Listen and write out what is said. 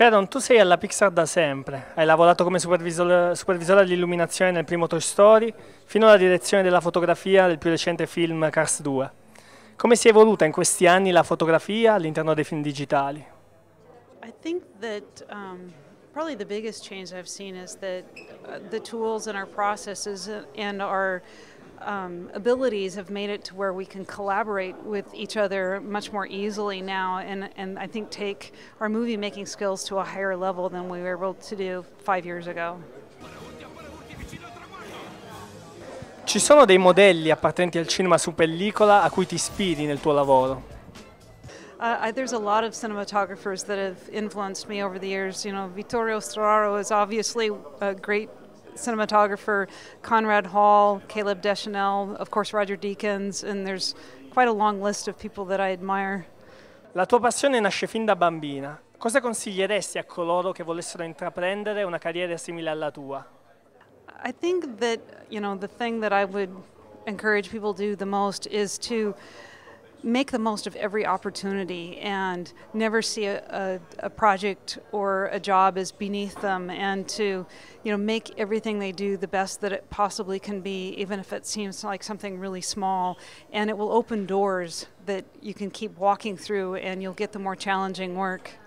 Sharon, tu sei alla Pixar da sempre, hai lavorato come supervisore, supervisore dell'illuminazione nel primo Toy Story, fino alla direzione della fotografia del più recente film Cars 2. Come si è evoluta in questi anni la fotografia all'interno dei film digitali? I think that um, probably the biggest change I've seen is that uh, the tools and our processes uh, and our um, abilities have made it to where we can collaborate with each other much more easily now, and, and I think take our movie making skills to a higher level than we were able to do five years ago. Ci sono dei modelli appartenenti al cinema su pellicola a cui ti ispiri nel tuo lavoro? Uh, I, there's a lot of cinematographers that have influenced me over the years. You know, Vittorio Storaro is obviously a great cinematographer Conrad Hall, Caleb Deschanel, of course Roger Deakins, and there's quite a long list of people that I admire. La tua passione nasce fin da bambina. Cosa consiglieresti a coloro che volessero intraprendere una carriera simile alla tua? I think that, you know, the thing that I would encourage people to do the most is to make the most of every opportunity and never see a, a, a, project or a job as beneath them and to you know make everything they do the best that it possibly can be even if it seems like something really small and it will open doors that you can keep walking through and you'll get the more challenging work